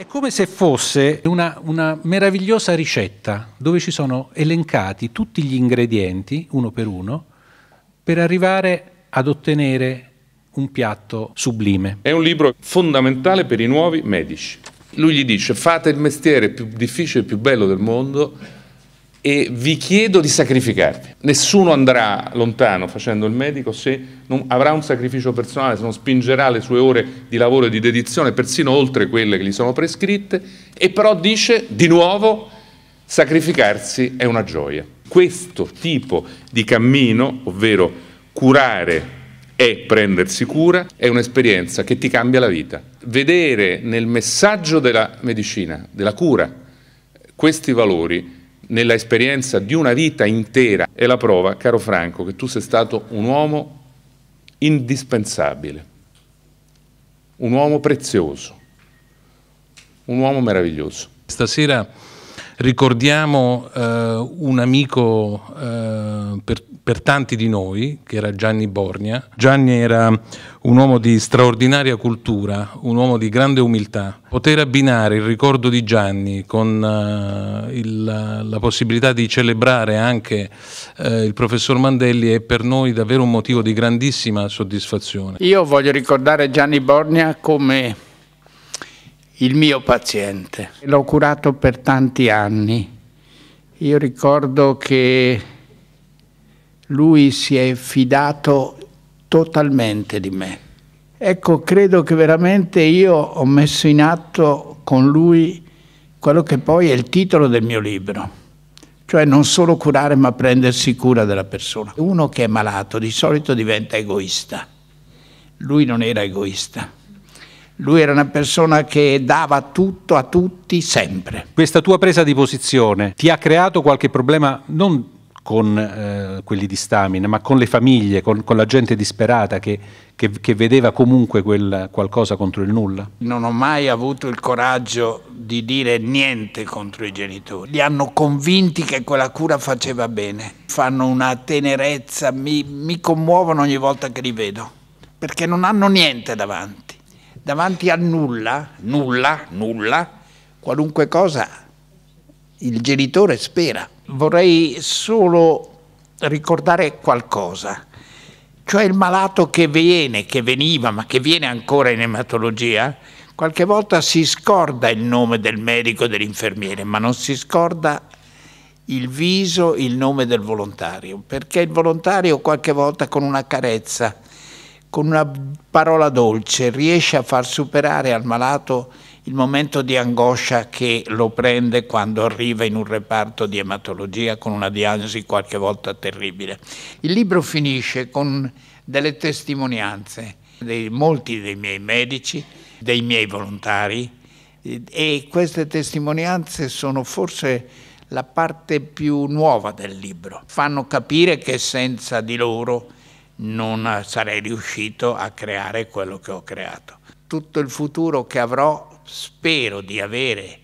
È come se fosse una, una, meravigliosa ricetta dove ci sono elencati tutti gli ingredienti, uno per uno, per arrivare ad ottenere un piatto sublime. È un libro fondamentale per i nuovi medici. Lui gli dice fate il mestiere più difficile e più bello del mondo e vi chiedo di sacrificarvi. Nessuno andrà lontano facendo il medico se non avrà un sacrificio personale, se non spingerà le sue ore di lavoro e di dedizione, persino oltre quelle che gli sono prescritte, e però dice di nuovo sacrificarsi è una gioia. Questo tipo di cammino, ovvero curare e prendersi cura, è un'esperienza che ti cambia la vita. Vedere nel messaggio della medicina, della cura, questi valori nella esperienza di una vita intera. È la prova, caro Franco, che tu sei stato un uomo indispensabile, un uomo prezioso, un uomo meraviglioso. Stasera ricordiamo eh, un amico eh, per per tanti di noi, che era Gianni Borgna. Gianni era un uomo di straordinaria cultura, un uomo di grande umiltà. Poter abbinare il ricordo di Gianni con uh, il, la possibilità di celebrare anche uh, il professor Mandelli è per noi davvero un motivo di grandissima soddisfazione. Io voglio ricordare Gianni Borgna come il mio paziente. L'ho curato per tanti anni. Io ricordo che lui si è fidato totalmente di me. Ecco, credo che veramente io ho messo in atto con lui quello che poi è il titolo del mio libro, cioè non solo curare ma prendersi cura della persona. Uno che è malato di solito diventa egoista, lui non era egoista. Lui era una persona che dava tutto a tutti sempre. Questa tua presa di posizione ti ha creato qualche problema non con eh, quelli di Stamina, ma con le famiglie, con, con la gente disperata che, che, che vedeva comunque quel qualcosa contro il nulla? Non ho mai avuto il coraggio di dire niente contro i genitori. Li hanno convinti che quella cura faceva bene. Fanno una tenerezza, mi, mi commuovono ogni volta che li vedo, perché non hanno niente davanti. Davanti a nulla, nulla, nulla, qualunque cosa, il genitore spera vorrei solo ricordare qualcosa, cioè il malato che viene, che veniva, ma che viene ancora in ematologia, qualche volta si scorda il nome del medico e dell'infermiere, ma non si scorda il viso, il nome del volontario, perché il volontario qualche volta con una carezza, con una parola dolce, riesce a far superare al malato il momento di angoscia che lo prende quando arriva in un reparto di ematologia con una diagnosi qualche volta terribile. Il libro finisce con delle testimonianze di molti dei miei medici, dei miei volontari e queste testimonianze sono forse la parte più nuova del libro. Fanno capire che senza di loro non sarei riuscito a creare quello che ho creato. Tutto il futuro che avrò spero di avere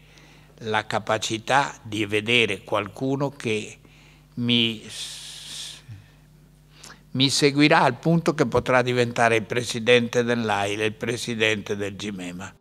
la capacità di vedere qualcuno che mi, mi seguirà al punto che potrà diventare il presidente dell'AIL, il presidente del GIMEMA.